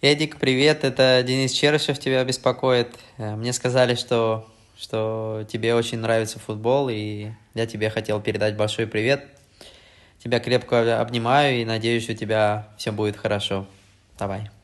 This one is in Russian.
Эдик, привет, это Денис Черышев тебя беспокоит. Э, мне сказали, что, что тебе очень нравится футбол, и я тебе хотел передать большой привет. Тебя крепко обнимаю и надеюсь, у тебя все будет хорошо. Давай.